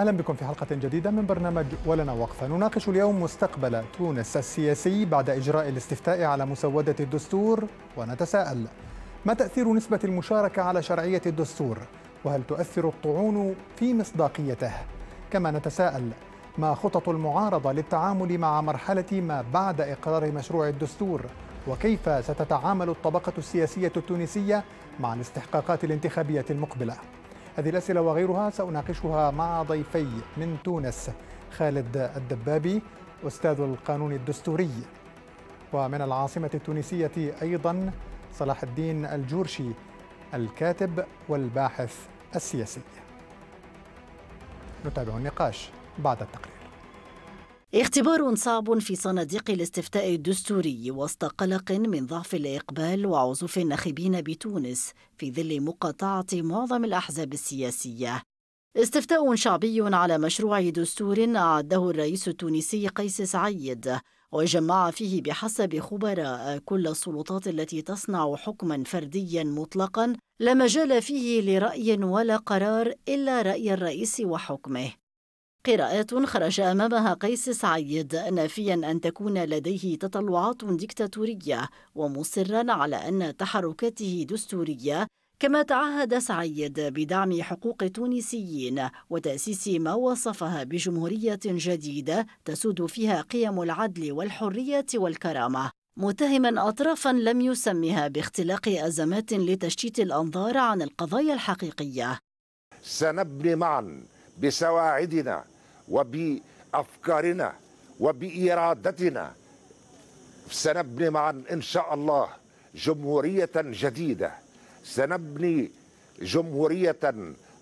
أهلا بكم في حلقة جديدة من برنامج ولنا وقفة نناقش اليوم مستقبل تونس السياسي بعد إجراء الاستفتاء على مسودة الدستور ونتساءل ما تأثير نسبة المشاركة على شرعية الدستور وهل تؤثر الطعون في مصداقيته كما نتساءل ما خطط المعارضة للتعامل مع مرحلة ما بعد إقرار مشروع الدستور وكيف ستتعامل الطبقة السياسية التونسية مع الاستحقاقات الانتخابية المقبلة هذه الأسئلة وغيرها سأناقشها مع ضيفي من تونس خالد الدبابي أستاذ القانون الدستوري ومن العاصمة التونسية أيضا صلاح الدين الجورشي الكاتب والباحث السياسي نتابع النقاش بعد التقرير اختبار صعب في صناديق الاستفتاء الدستوري وسط قلق من ضعف الإقبال وعزوف الناخبين بتونس في ظل مقاطعة معظم الأحزاب السياسية استفتاء شعبي على مشروع دستور أعده الرئيس التونسي قيس سعيد وجمع فيه بحسب خبراء كل السلطات التي تصنع حكما فرديا مطلقا لا مجال فيه لرأي ولا قرار إلا رأي الرئيس وحكمه قراءات خرج أمامها قيس سعيد نافيا أن تكون لديه تطلعات ديكتاتورية ومصرا على أن تحركاته دستورية كما تعهد سعيد بدعم حقوق التونسيين وتأسيس ما وصفها بجمهورية جديدة تسود فيها قيم العدل والحرية والكرامة متهما أطرافا لم يسمها باختلاق أزمات لتشتيت الأنظار عن القضايا الحقيقية سنبني معا بسواعدنا وبأفكارنا وبإرادتنا سنبني معا إن شاء الله جمهورية جديدة سنبني جمهورية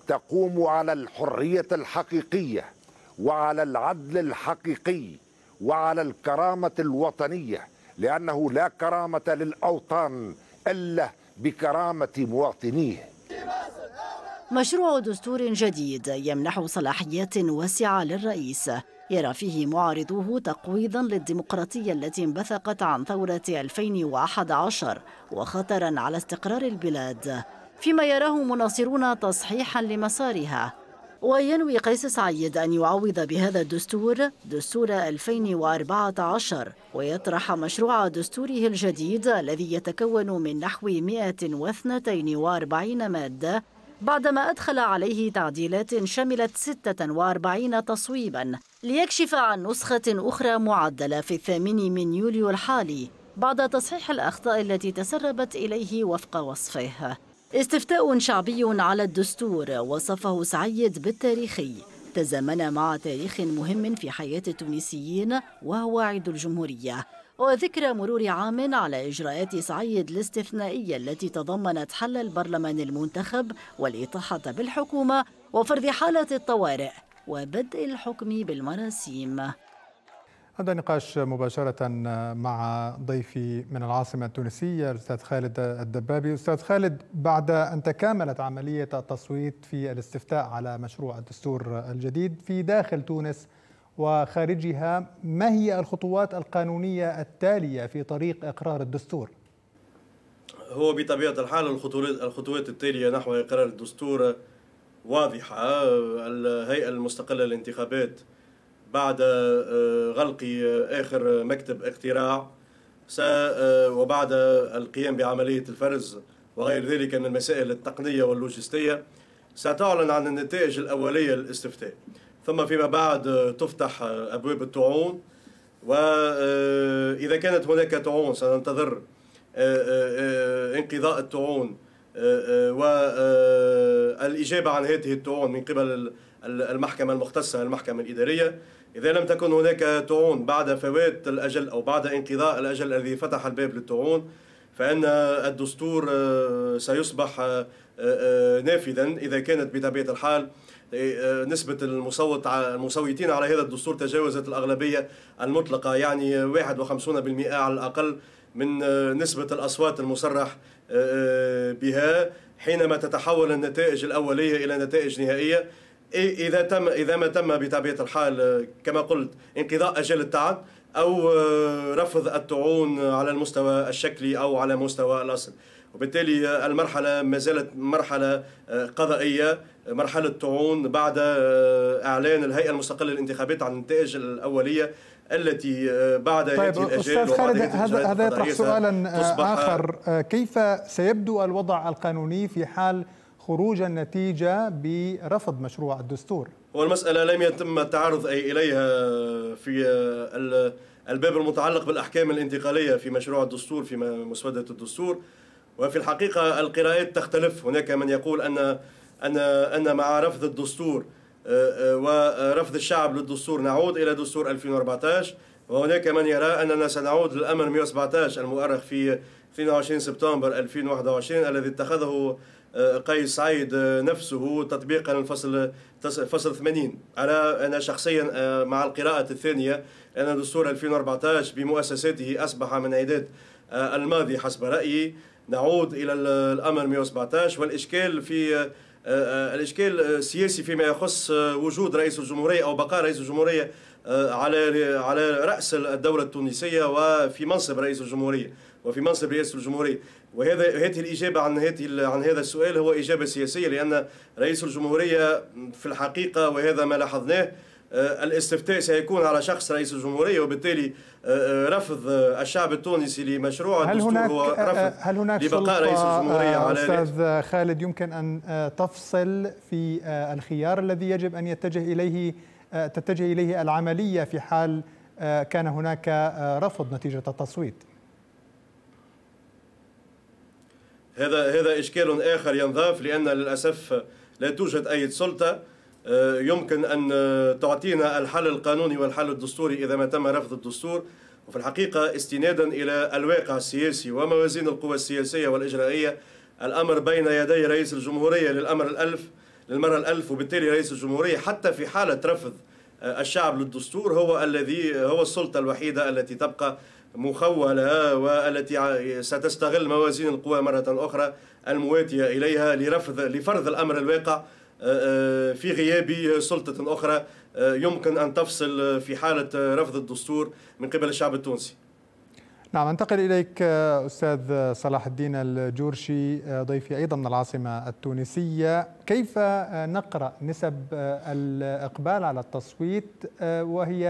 تقوم على الحرية الحقيقية وعلى العدل الحقيقي وعلى الكرامة الوطنية لأنه لا كرامة للأوطان إلا بكرامة مواطنيه مشروع دستور جديد يمنح صلاحيات واسعة للرئيس يرى فيه معارضوه تقويضا للديمقراطية التي انبثقت عن ثورة 2011 وخطرا على استقرار البلاد فيما يراه مناصرون تصحيحا لمسارها وينوي قيس سعيد أن يعوض بهذا الدستور دستور 2014 ويطرح مشروع دستوره الجديد الذي يتكون من نحو 142 مادة بعدما أدخل عليه تعديلات شملت 46 تصويبا ليكشف عن نسخة أخرى معدلة في الثامن من يوليو الحالي بعد تصحيح الأخطاء التي تسربت إليه وفق وصفه استفتاء شعبي على الدستور وصفه سعيد بالتاريخي تزامن مع تاريخ مهم في حياة التونسيين وهو عيد الجمهورية وذكرى مرور عام على إجراءات سعيد الاستثنائية التي تضمنت حل البرلمان المنتخب والإطاحة بالحكومة وفرض حالة الطوارئ وبدء الحكم بالمراسيم هذا نقاش مباشرة مع ضيفي من العاصمة التونسية الأستاذ خالد الدبابي أستاذ خالد بعد أن تكاملت عملية التصويت في الاستفتاء على مشروع الدستور الجديد في داخل تونس وخارجها ما هي الخطوات القانونية التالية في طريق إقرار الدستور؟ هو بطبيعة الحال الخطوات التالية نحو إقرار الدستور واضحة الهيئة المستقلة للانتخابات بعد آه، غلق آه، آخر مكتب اقتراع آه، وبعد القيام بعملية الفرز وغير ذلك من المسائل التقنية واللوجستية ستعلن عن النتائج الأولية للاستفتاء ثم فيما بعد آه، تفتح آه، أبواب الطاعون وإذا آه، كانت هناك طاعون سننتظر انقضاء الطاعون والإجابة عن هذه الطعون من قبل المحكمة المختصة المحكمة الإدارية إذا لم تكن هناك طعون بعد فوات الأجل أو بعد انقضاء الأجل الذي فتح الباب للطعون فإن الدستور سيصبح نافذا إذا كانت بطبيعة الحال إيه، آه، نسبة المصوت المصوتين على هذا الدستور تجاوزت الأغلبية المطلقة يعني 51% على الأقل من آه، نسبة الأصوات المصرح آه، بها حينما تتحول النتائج الأولية إلى نتائج نهائية إيه، إذا تم إذا ما تم بطبيعة الحال كما قلت انقضاء أجل التعب أو رفض الطعون على المستوى الشكلي أو على مستوى الأصل وبالتالي المرحلة ما زالت مرحلة قضائية مرحلة طعون بعد آه، إعلان الهيئة المستقلة للانتخابات عن النتائج الأولية التي آه، بعد طيب أستاذ خالد هذا, هذا يطرح سؤالا آه، آخر كيف سيبدو الوضع القانوني في حال خروج النتيجة برفض مشروع الدستور والمسألة لم يتم التعرض أي إليها في الباب المتعلق بالأحكام الانتقالية في مشروع الدستور في مسودة الدستور وفي الحقيقة القراءات تختلف هناك من يقول أن ان ان مع رفض الدستور آه، آه، ورفض الشعب للدستور نعود إلى دستور 2014 وهناك من يرى أننا سنعود للأمر 117 المؤرخ في 22 سبتمبر 2021 الذي اتخذه آه، قيس سعيد نفسه تطبيقا للفصل فصل 80 أنا أنا شخصيا مع القراءة الثانية أن دستور 2014 بمؤسساته أصبح من عداد الماضي حسب رأيي نعود إلى الأمر 117 والإشكال في آه، آه، الاشكال آه، السياسي فيما يخص وجود رئيس الجمهوريه او بقاء رئيس الجمهوريه على على راس الدوله التونسيه وفي منصب رئيس الجمهوريه وفي منصب رئاسه الجمهوريه وهذا هذه الاجابه عن هذه عن هذا السؤال هو اجابه سياسيه لان رئيس الجمهوريه في الحقيقه وهذا ما لاحظناه آه، الاستفتاء سيكون على شخص رئيس الجمهورية وبالتالي آه، آه، رفض الشعب التونسي لمشروع هل هناك هو رفض هل هناك لبقاء رئيس الجمهورية على أستاذ خالد يمكن أن تفصل في الخيار الذي يجب أن يتجه إليه تتجه إليه العملية في حال كان هناك رفض نتيجة التصويت هذا هذا إشكال آخر ينضاف لأن للأسف لا توجد أي سلطة آه، يمكن أن آه، تعطينا الحل القانوني والحل الدستوري إذا ما تم رفض الدستور وفي الحقيقة استنادا إلى الواقع السياسي وموازين القوى السياسية والإجرائية الأمر بين يدي رئيس الجمهورية للأمر الألف للمرة الألف وبالتالي رئيس الجمهورية حتى في حالة رفض آه، الشعب للدستور هو الذي هو السلطة الوحيدة التي تبقى مخولة والتي ستستغل موازين القوى مرة أخرى المواتية إليها لرفض لفرض الأمر الواقع آه، آه، في غياب آه، سلطة أخرى يمكن أن تفصل في حالة رفض الدستور من قبل الشعب التونسي نعم انتقل إليك أستاذ صلاح الدين الجورشي ضيفي أيضا من العاصمة التونسية كيف نقرأ نسب الإقبال على التصويت وهي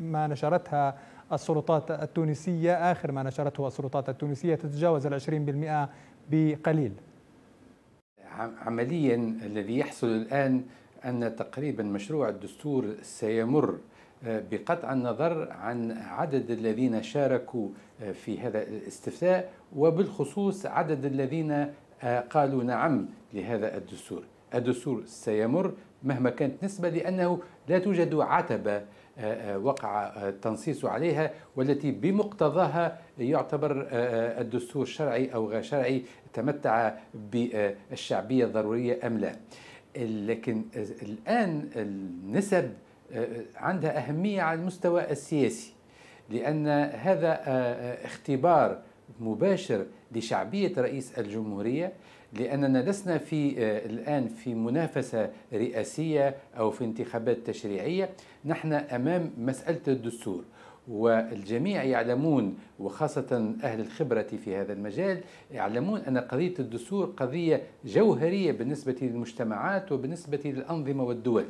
ما نشرتها السلطات التونسية آخر ما نشرته السلطات التونسية تتجاوز العشرين بالمئة بقليل عمليا الذي يحصل الآن أن تقريبا مشروع الدستور سيمر آه، بقطع النظر عن عدد الذين شاركوا آه، في هذا الاستفتاء وبالخصوص عدد الذين آه، قالوا نعم لهذا الدستور الدستور سيمر مهما كانت نسبة لأنه لا توجد عتبة آه، آه، وقع التنصيص آه، عليها والتي بمقتضاها يعتبر الدستور شرعي أو غير شرعي تمتع بالشعبية الضرورية أم لا لكن الآن النسب عندها أهمية على المستوى السياسي لأن هذا اختبار مباشر لشعبية رئيس الجمهورية لأننا لسنا في آه، الآن في منافسة رئاسية أو في انتخابات تشريعية نحن أمام مسألة الدستور والجميع يعلمون وخاصة أهل الخبرة في هذا المجال يعلمون أن قضية الدستور قضية جوهرية بالنسبة للمجتمعات وبالنسبة للأنظمة والدول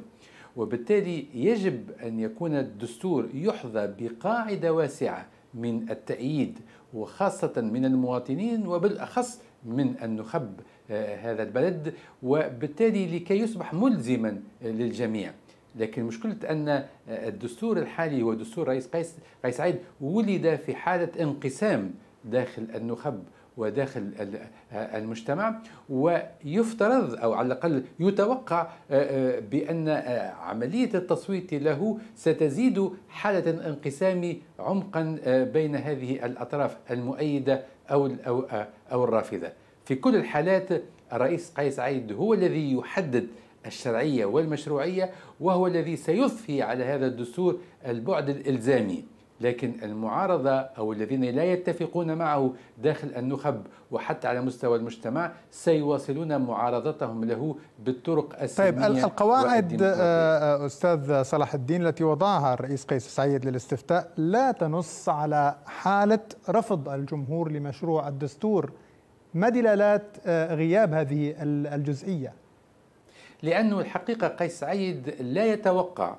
وبالتالي يجب أن يكون الدستور يحظى بقاعدة واسعة من التأييد وخاصة من المواطنين وبالأخص من النخب آه، هذا البلد وبالتالي لكي يصبح ملزما للجميع لكن مشكلة أن آه، الدستور الحالي هو دستور رئيس قيس قيس سعيد ولد في حالة انقسام داخل النخب وداخل آه، المجتمع ويفترض او على الاقل يتوقع بان عمليه التصويت له ستزيد حاله الانقسام عمقا بين هذه الاطراف المؤيده أو أو أو الرافضة في كل الحالات الرئيس قيس عيد هو الذي يحدد الشرعية والمشروعية وهو الذي سيضفي على هذا الدستور البعد الإلزامي لكن المعارضة أو الذين لا يتفقون معه داخل النخب وحتى على مستوى المجتمع سيواصلون معارضتهم له بالطرق طيب، السلمية طيب القواعد آه، آه، أستاذ صلاح الدين التي وضعها الرئيس قيس سعيد للاستفتاء لا تنص على حالة رفض الجمهور لمشروع الدستور ما دلالات آه، غياب هذه الجزئية؟ لأنه الحقيقة قيس سعيد لا يتوقع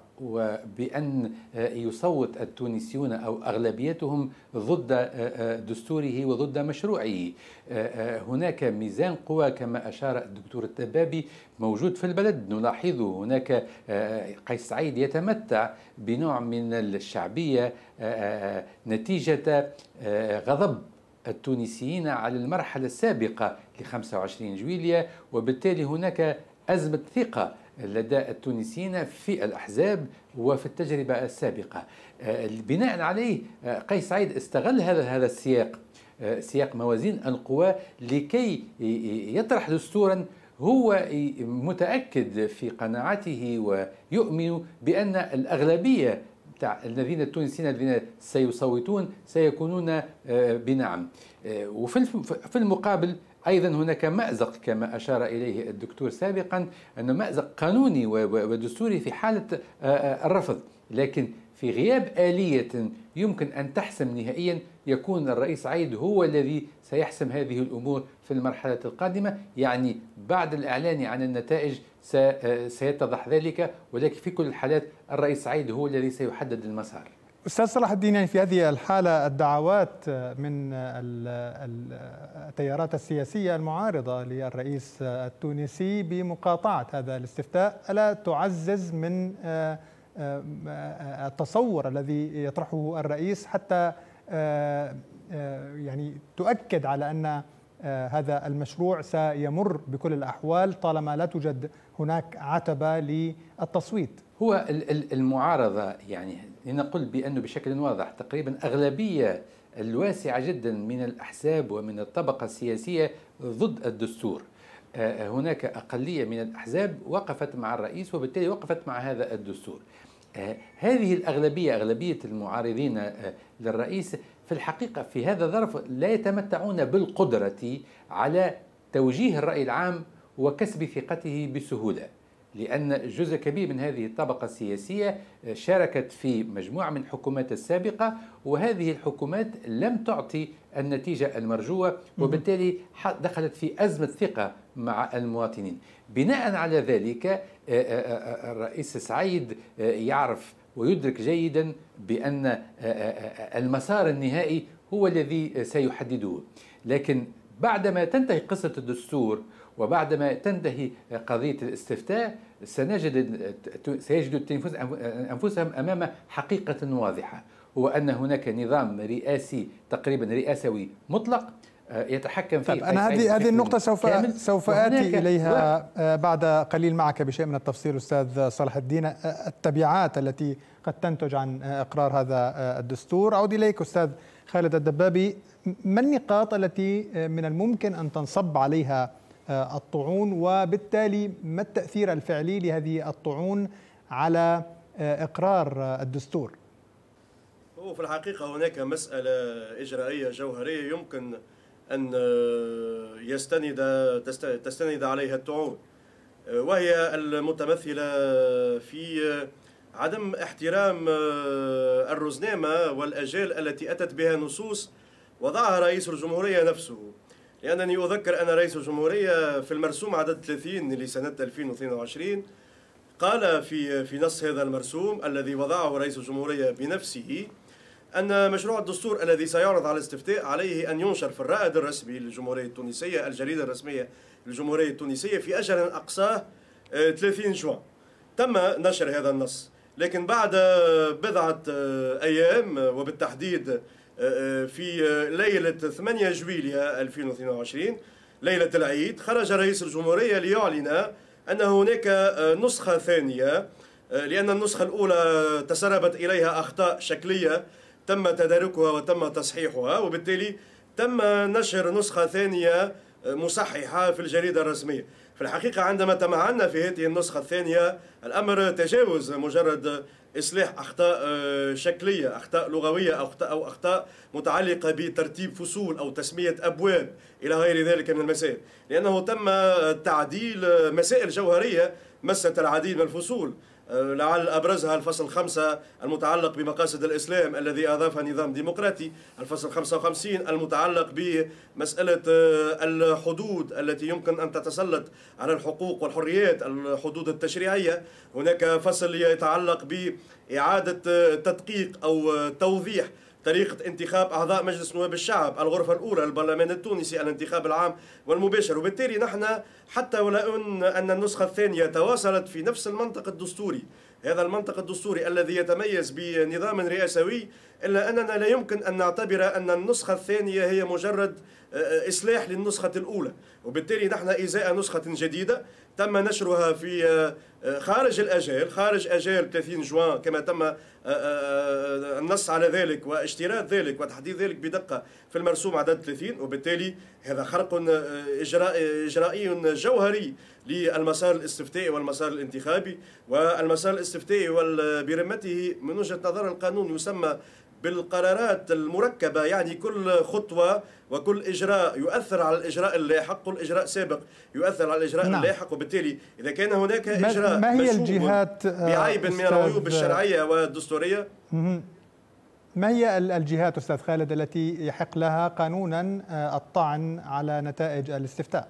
بأن آه، يصوت التونسيون أو أغلبيتهم ضد آه، آه، دستوره وضد مشروعه هناك ميزان قوى كما أشار الدكتور التبابي موجود في البلد نلاحظه هناك قيس سعيد يتمتع بنوع من الشعبية نتيجة غضب التونسيين على المرحلة السابقة ل 25 جويلية وبالتالي هناك أزمة ثقة لدى التونسيين في الأحزاب وفي التجربة السابقة آه، بناء عليه آه، قيس سعيد استغل هذا هذا السياق آه، سياق موازين القوى لكي يطرح دستورا هو متأكد في قناعته ويؤمن بأن الأغلبية الذين التونسيين الذين سيصوتون سيكونون بنعم وفي المقابل أيضا هناك مأزق كما أشار إليه الدكتور سابقا أنه مأزق قانوني ودستوري في حالة آه، آه، الرفض لكن في غياب آلية يمكن أن تحسم نهائيا يكون الرئيس عيد هو الذي سيحسم هذه الأمور في المرحلة القادمة يعني بعد الإعلان عن النتائج آه، سيتضح ذلك ولكن في كل الحالات الرئيس عيد هو الذي سيحدد المسار استاذ صلاح الدين يعني في هذه الحاله الدعوات من التيارات السياسيه المعارضه للرئيس التونسي بمقاطعه هذا الاستفتاء الا تعزز من آه، آه، التصور الذي يطرحه الرئيس حتى آه، يعني تؤكد على ان هذا المشروع سيمر بكل الاحوال طالما لا توجد هناك عتبه للتصويت هو المعارضه يعني لنقل بأنه بشكل واضح تقريبا أغلبية الواسعة جدا من الأحزاب ومن الطبقة السياسية ضد الدستور آه، آه، هناك أقلية من الأحزاب وقفت مع الرئيس وبالتالي وقفت مع هذا الدستور آه، هذه الأغلبية أغلبية المعارضين للرئيس في الحقيقة في هذا الظرف لا يتمتعون بالقدرة على توجيه الرأي العام وكسب ثقته بسهولة لأن جزء كبير من هذه الطبقة السياسية شاركت في مجموعة من الحكومات السابقة وهذه الحكومات لم تعطي النتيجة المرجوة وبالتالي دخلت في أزمة ثقة مع المواطنين بناء على ذلك الرئيس سعيد يعرف ويدرك جيدا بأن المسار النهائي هو الذي سيحدده لكن بعدما تنتهي قصة الدستور وبعدما تنتهي قضية الاستفتاء سنجد سيجد أنفسهم أمام حقيقة واضحة هو أن هناك نظام رئاسي تقريبا رئاسوي مطلق آه، يتحكم فيه طيب انا هذه هذه النقطه سوف سوف اتي اليها آه، بعد قليل معك بشيء من التفصيل استاذ صلاح الدين آه، التبعات التي قد تنتج عن اقرار هذا الدستور اعود اليك استاذ خالد الدبابي ما النقاط التي آه، من الممكن أن تنصب عليها آه، الطعون وبالتالي ما التأثير الفعلي لهذه الطعون على آه، إقرار الدستور هو في الحقيقة هناك مسألة إجرائية جوهرية يمكن أن يستند تستند عليها الطعون وهي المتمثلة في عدم احترام الرزنامة والأجال التي أتت بها نصوص وضعها رئيس الجمهورية نفسه لأنني أذكر أن رئيس الجمهورية في المرسوم عدد 30 لسنة 2022 قال في في نص هذا المرسوم الذي وضعه رئيس الجمهورية بنفسه أن مشروع الدستور الذي سيعرض على الاستفتاء عليه أن ينشر في الرائد الرسمي للجمهورية التونسية الجريدة الرسمية للجمهورية التونسية في أجل أقصاه 30 آه، جوان تم نشر هذا النص لكن بعد بضعة آه، أيام وبالتحديد آه، آه، في آه، ليلة 8 جويلية 2022 ليلة العيد خرج رئيس الجمهورية ليعلن أن هناك نسخة ثانية لأن النسخة الأولى تسربت إليها أخطاء شكلية تم تداركها وتم تصحيحها وبالتالي تم نشر نسخة ثانية مصححة في الجريدة الرسمية في الحقيقة عندما تمعنا في هذه النسخة الثانية الأمر تجاوز مجرد إصلاح أخطاء آه، شكلية أخطاء لغوية أو أخطاء, أو أخطاء متعلقة بترتيب فصول أو تسمية أبواب إلى غير ذلك من المسائل لأنه تم تعديل مسائل جوهرية مست العديد من الفصول آه، لعل أبرزها الفصل 5 المتعلق بمقاصد الإسلام الذي أضاف نظام ديمقراطي الفصل 55 المتعلق بمسألة آه، الحدود التي يمكن أن تتسلط على الحقوق والحريات الحدود التشريعية هناك فصل يتعلق بإعادة آه، تدقيق أو توضيح طريقة انتخاب أعضاء مجلس نواب الشعب الغرفة الأولى البرلمان التونسي الانتخاب العام والمباشر وبالتالي نحن حتى ولو أن النسخة الثانية تواصلت في نفس المنطق الدستوري هذا المنطق الدستوري الذي يتميز بنظام رئاسوي إلا أننا لا يمكن أن نعتبر أن النسخة الثانية هي مجرد آه، إصلاح للنسخة الأولى وبالتالي نحن إزاء نسخة جديدة تم نشرها في آه، آه، خارج الاجال خارج اجال 30 جوان كما تم آه، النص على ذلك واشتراط ذلك وتحديد ذلك بدقه في المرسوم عدد 30 وبالتالي هذا خرق إجراء اجرائي جوهري للمسار الاستفتائي والمسار الانتخابي والمسار الاستفتائي برمته من وجهه نظر القانون يسمى بالقرارات المركبة يعني كل خطوة وكل إجراء يؤثر على الإجراء اللاحق والإجراء السابق يؤثر على الإجراء نعم. اللاحق وبالتالي إذا كان هناك إجراء ما هي الجهات آه، بعيب من العيوب الشرعية والدستورية ما هي الجهات أستاذ خالد التي يحق لها قانونا آه، الطعن على نتائج الاستفتاء؟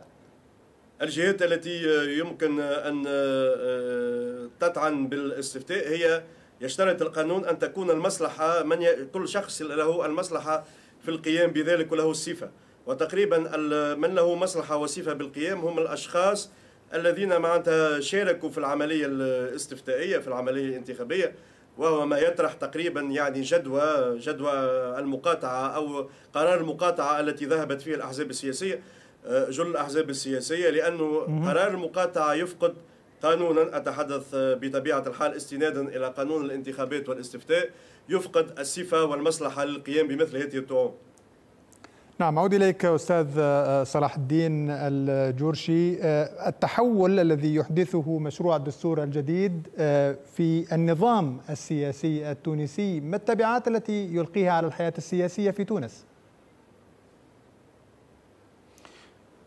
الجهات التي يمكن أن آه، تطعن بالاستفتاء هي يشترط القانون أن تكون المصلحة من ي... كل شخص له المصلحة في القيام بذلك وله الصفة وتقريبا من له مصلحة وصفة بالقيام هم الأشخاص الذين معناتها شاركوا في العملية الاستفتائية في العملية الانتخابية وهو ما يطرح تقريبا يعني جدوى جدوى المقاطعة أو قرار المقاطعة التي ذهبت فيه الأحزاب السياسية آه، جل الأحزاب السياسية لأنه قرار المقاطعة يفقد قانونا أتحدث بطبيعة الحال استنادا إلى قانون الانتخابات والاستفتاء يفقد الصفة والمصلحة للقيام بمثل هذه الطعوم. نعم أعود إليك أستاذ آه، صلاح الدين الجورشي آه، التحول الذي يحدثه مشروع الدستور الجديد آه، في النظام السياسي التونسي ما التبعات التي يلقيها على الحياة السياسية في تونس؟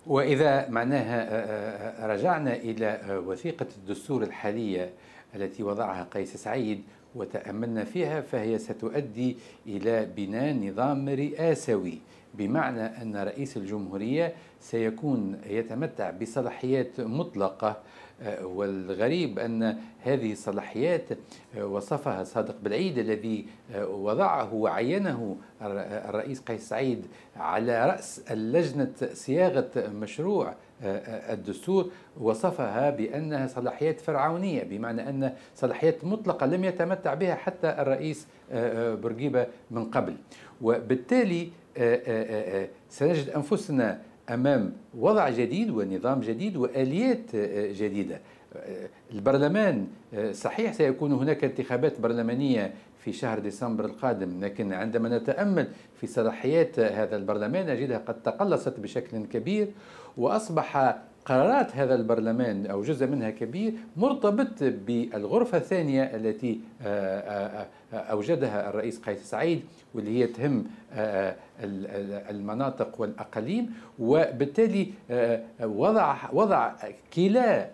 واذا معناها آه، آه، آه، رجعنا الى وثيقه الدستور الحاليه التي وضعها قيس سعيد وتاملنا فيها فهي ستؤدي الى بناء نظام رئاسوي بمعنى ان رئيس الجمهوريه سيكون يتمتع بصلاحيات مطلقه والغريب أن هذه الصلاحيات آه، وصفها صادق بالعيد الذي آه، وضعه وعينه الرئيس قيس سعيد على رأس اللجنة صياغة مشروع آه، الدستور وصفها بأنها صلاحيات فرعونية بمعنى أن صلاحيات مطلقة لم يتمتع بها حتى الرئيس بورقيبة من قبل وبالتالي سنجد أنفسنا امام وضع جديد ونظام جديد واليات آه، جديده آه، البرلمان آه، صحيح سيكون هناك انتخابات برلمانيه في شهر ديسمبر القادم لكن عندما نتامل في صلاحيات هذا البرلمان نجدها قد تقلصت بشكل كبير واصبح قرارات هذا البرلمان أو جزء منها كبير مرتبط بالغرفة الثانية التي آه، آه، آه، أوجدها الرئيس قيس سعيد واللي هي تهم المناطق والأقاليم وبالتالي وضع وضع كلا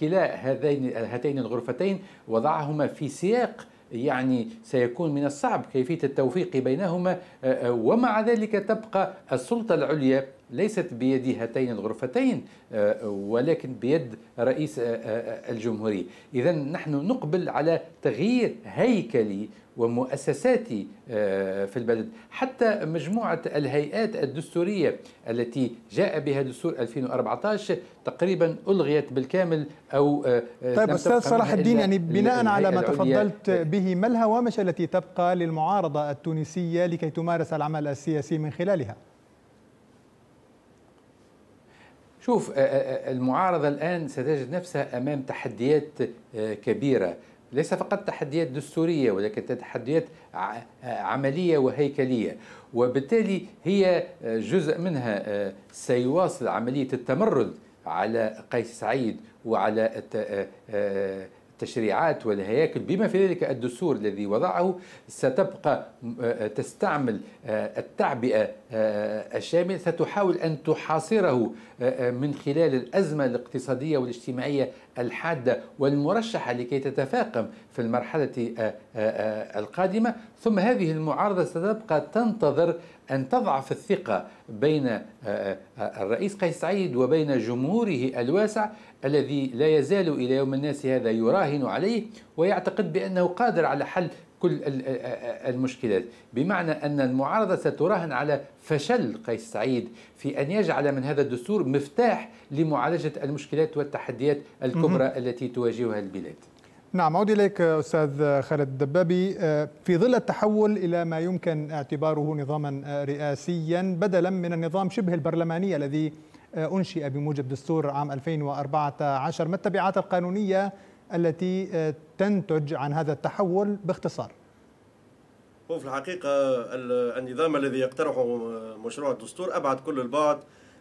كلا هذين هاتين الغرفتين وضعهما في سياق يعني سيكون من الصعب كيفيه التوفيق بينهما ومع ذلك تبقى السلطه العليا ليست بيد هاتين الغرفتين آه، ولكن بيد رئيس آه، آه، الجمهورية إذا نحن نقبل على تغيير هيكلي ومؤسساتي في البلد حتى مجموعة الهيئات الدستورية التي جاء بها دستور 2014 تقريبا ألغيت بالكامل أو طيب أستاذ صلاح الدين يعني بناء على ما تفضلت طيب. به ما الهوامش التي تبقى للمعارضة التونسية لكي تمارس العمل السياسي من خلالها؟ شوف آه، آه، آه، المعارضة الآن ستجد نفسها أمام تحديات كبيرة ليس فقط تحديات دستورية ولكن تحديات عملية وهيكلية وبالتالي هي جزء منها سيواصل عملية التمرد على قيس سعيد وعلى التشريعات والهياكل بما في ذلك الدستور الذي وضعه ستبقى آه، آه، تستعمل آه، التعبئة الشامل ستحاول أن تحاصره من خلال الأزمة الاقتصادية والاجتماعية الحادة والمرشحة لكي تتفاقم في المرحلة القادمة ثم هذه المعارضة ستبقى تنتظر أن تضعف الثقة بين آه، آه، الرئيس قيس سعيد وبين جمهوره الواسع الذي لا يزال إلى يوم الناس هذا يراهن عليه ويعتقد بأنه قادر على حل كل آه، المشكلات بمعنى أن المعارضة ستراهن على فشل قيس سعيد في أن يجعل من هذا الدستور مفتاح لمعالجة المشكلات والتحديات الكبرى التي تواجهها البلاد نعم أعود إليك أستاذ خالد الدبابي آه، في ظل التحول إلى ما يمكن اعتباره نظاما آه، رئاسيا بدلا من النظام شبه البرلماني الذي آه، أنشئ بموجب دستور عام 2014 ما التبعات القانونية التي تنتج عن هذا التحول باختصار هو في الحقيقة النظام الذي يقترحه مشروع الدستور أبعد كل البعد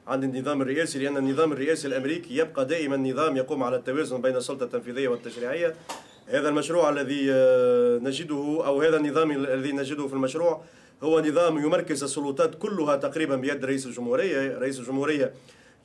عن النظام الرئاسي لأن النظام الرئاسي الأمريكي يبقى دائما نظام يقوم على التوازن بين السلطة التنفيذية والتشريعية هذا المشروع الذي آه، نجده أو هذا النظام الذي نجده في المشروع هو نظام يمركز السلطات كلها تقريبا بيد رئيس الجمهورية رئيس الجمهورية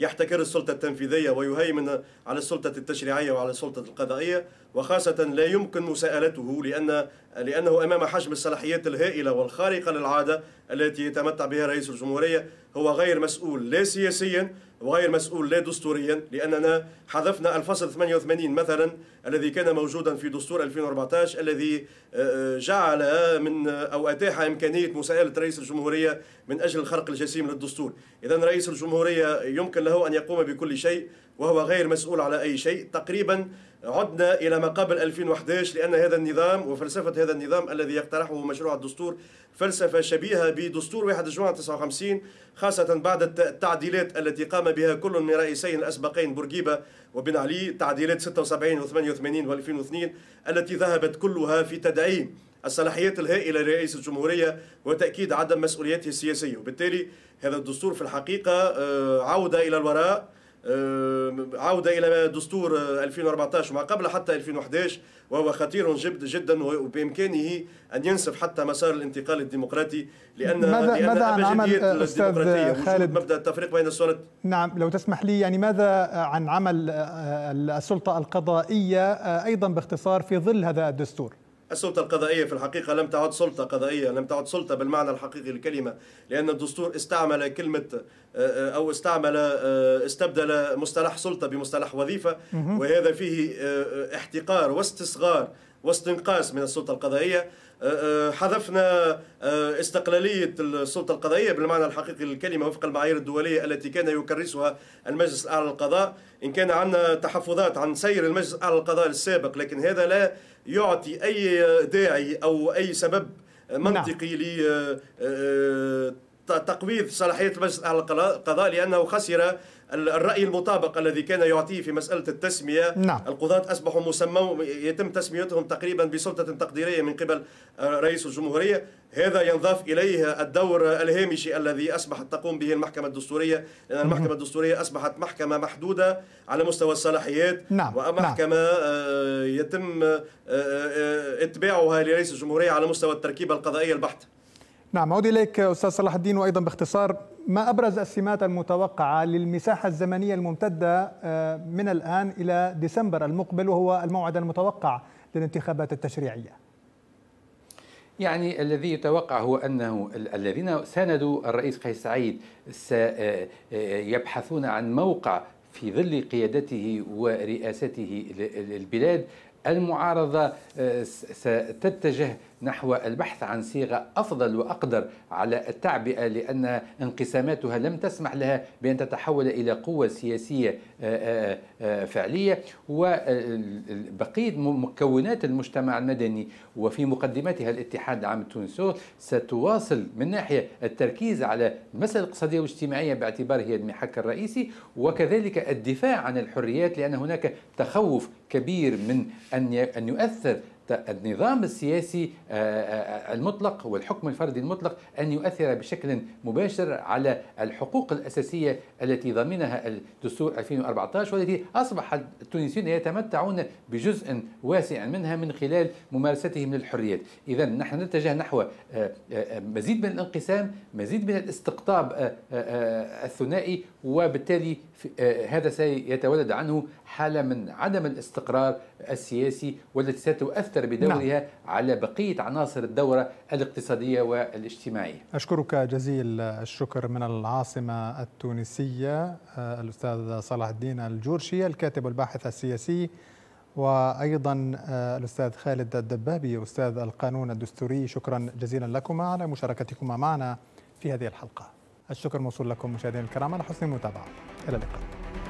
يحتكر السلطة التنفيذية ويهيمن على السلطة التشريعية وعلى السلطة القضائية وخاصة لا يمكن مساءلته لأن لأنه أمام حجم الصلاحيات الهائلة والخارقة للعادة التي يتمتع بها رئيس الجمهورية هو غير مسؤول لا سياسيا وغير مسؤول لا دستوريا لأننا حذفنا الفصل 88 مثلا الذي كان موجودا في دستور 2014 الذي آه، آه، جعل من آه، أو أتاح إمكانية مساءلة رئيس الجمهورية من أجل خرق الجسيم للدستور إذا رئيس الجمهورية يمكن له أن يقوم بكل شيء وهو غير مسؤول على أي شيء تقريبا عدنا إلى ما قبل 2011 لأن هذا النظام وفلسفة هذا النظام الذي يقترحه مشروع الدستور فلسفة شبيهة بدستور 1 جوان 59 خاصة بعد التعديلات التي قام بها كل من رئيسين الأسبقين بورقيبة وبن علي تعديلات 76 و 88 و 2002 التي ذهبت كلها في تدعيم الصلاحيات الهائلة لرئيس الجمهورية وتأكيد عدم مسؤوليته السياسية وبالتالي هذا الدستور في الحقيقة آه، عودة إلى الوراء عودة إلى دستور 2014 وما قبل حتى 2011 وهو خطير جدا وبإمكانه أن ينسف حتى مسار الانتقال الديمقراطي لأن ماذا لأن ماذا عن عمل الديمقراطية خالد مبدأ التفريق بين السلطات نعم لو تسمح لي يعني ماذا عن عمل آه، آه، السلطة القضائية آه، أيضا باختصار في ظل هذا الدستور السلطة القضائية في الحقيقة لم تعد سلطة قضائية لم تعد سلطة بالمعنى الحقيقي للكلمة لأن الدستور استعمل كلمة آه، آه، أو استعمل آه، استبدل مصطلح سلطة بمصطلح وظيفة وهذا فيه احتقار واستصغار واستنقاص من السلطة القضائية حذفنا استقلالية السلطة القضائية بالمعنى الحقيقي للكلمة وفق المعايير الدولية التي كان يكرسها المجلس الأعلى للقضاء إن كان عندنا تحفظات عن سير المجلس الأعلى للقضاء السابق لكن هذا لا يعطي أي داعي أو أي سبب منطقي نعم. لتقويض آه، آه، صلاحية المجلس الأعلى للقضاء لأنه خسر الرأي المطابق الذي كان يعطيه في مسألة التسمية نعم. القضاة أصبحوا مسمو يتم تسميتهم تقريبا بسلطة تقديرية من قبل آه، رئيس الجمهورية هذا ينضاف إليه الدور الهامشي الذي أصبحت تقوم به المحكمة الدستورية لأن المحكمة الدستورية أصبحت محكمة محدودة على مستوى الصلاحيات نعم. نعم. ومحكمة نعم. يتم آه، اتباعها لرئيس الجمهورية على مستوى التركيبة القضائية البحتة نعم أعود إليك أستاذ صلاح الدين وأيضا باختصار ما أبرز السمات المتوقعة للمساحة الزمنية الممتدة آه، من الآن إلى ديسمبر المقبل وهو الموعد المتوقع للانتخابات التشريعية يعني الذي يتوقع هو أنه الذين ساندوا الرئيس قيس سعيد سيبحثون آه، آه، عن موقع في ظل قيادته ورئاسته للبلاد المعارضة ستتجه نحو البحث عن صيغة أفضل وأقدر على التعبئة لأن انقساماتها لم تسمح لها بأن تتحول إلى قوة سياسية آه، آه، آه، فعلية وبقية مكونات المجتمع المدني وفي مقدمتها الاتحاد العام التونسي ستواصل من ناحية التركيز على المسألة الاقتصادية والاجتماعية باعتبار هي المحك الرئيسي وكذلك الدفاع عن الحريات لأن هناك تخوف كبير من أن يؤثر النظام السياسي آه، آه، آه، المطلق والحكم الفردي المطلق أن يؤثر بشكل مباشر على الحقوق الأساسية التي ضمنها الدستور 2014 والتي أصبح التونسيون يتمتعون بجزء واسع منها من خلال ممارستهم للحريات إذا نحن نتجه نحو مزيد من الانقسام مزيد من الاستقطاب الثنائي وبالتالي آه، هذا سيتولد عنه حالة من عدم الاستقرار السياسي والتي ستؤثر بدورها نعم. على بقية عناصر الدورة الاقتصادية والاجتماعية أشكرك جزيل الشكر من العاصمة التونسية آه، الأستاذ صلاح الدين الجورشي الكاتب والباحث السياسي وأيضا آه، الأستاذ خالد الدبابي أستاذ القانون الدستوري شكرا جزيلا لكما على مشاركتكما معنا في هذه الحلقه الشكر موصول لكم مشاهدينا الكرام على حسن المتابعه الى اللقاء